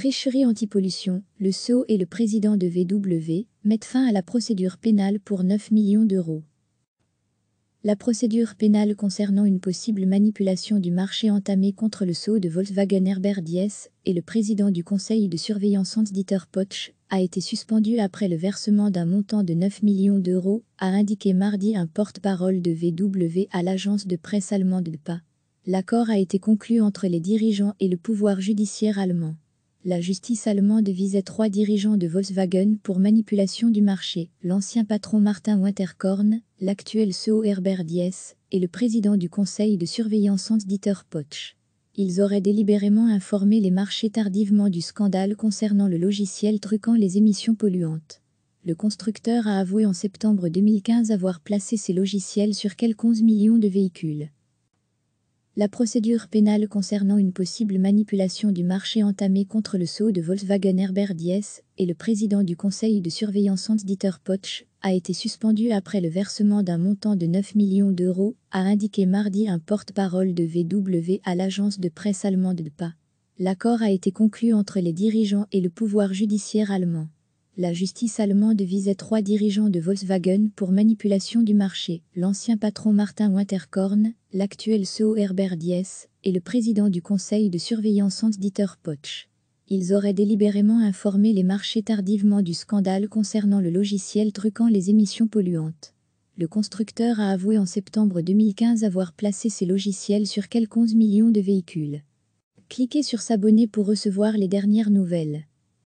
Tricherie anti-pollution, le Sceau et le président de VW mettent fin à la procédure pénale pour 9 millions d'euros. La procédure pénale concernant une possible manipulation du marché entamée contre le Sceau de Volkswagen Herbert Diess et le président du conseil de surveillance Hans-Dieter Potsch a été suspendue après le versement d'un montant de 9 millions d'euros, a indiqué mardi un porte-parole de VW à l'agence de presse allemande de L'accord a été conclu entre les dirigeants et le pouvoir judiciaire allemand. La justice allemande visait trois dirigeants de Volkswagen pour manipulation du marché, l'ancien patron Martin Winterkorn, l'actuel CEO Herbert Diess et le président du conseil de surveillance Hans-Dieter Potsch. Ils auraient délibérément informé les marchés tardivement du scandale concernant le logiciel truquant les émissions polluantes. Le constructeur a avoué en septembre 2015 avoir placé ces logiciels sur quelques 11 millions de véhicules la procédure pénale concernant une possible manipulation du marché entamée contre le sceau de Volkswagen Herbert Diess et le président du conseil de surveillance Hans-Dieter Potsch a été suspendue après le versement d'un montant de 9 millions d'euros, a indiqué mardi un porte-parole de VW à l'agence de presse allemande de L'accord a été conclu entre les dirigeants et le pouvoir judiciaire allemand. La justice allemande visait trois dirigeants de Volkswagen pour manipulation du marché, l'ancien patron Martin Winterkorn, l'actuel CEO Herbert Diess et le président du conseil de surveillance Hans-Dieter Potsch. Ils auraient délibérément informé les marchés tardivement du scandale concernant le logiciel truquant les émissions polluantes. Le constructeur a avoué en septembre 2015 avoir placé ces logiciels sur quelques 11 millions de véhicules. Cliquez sur s'abonner pour recevoir les dernières nouvelles.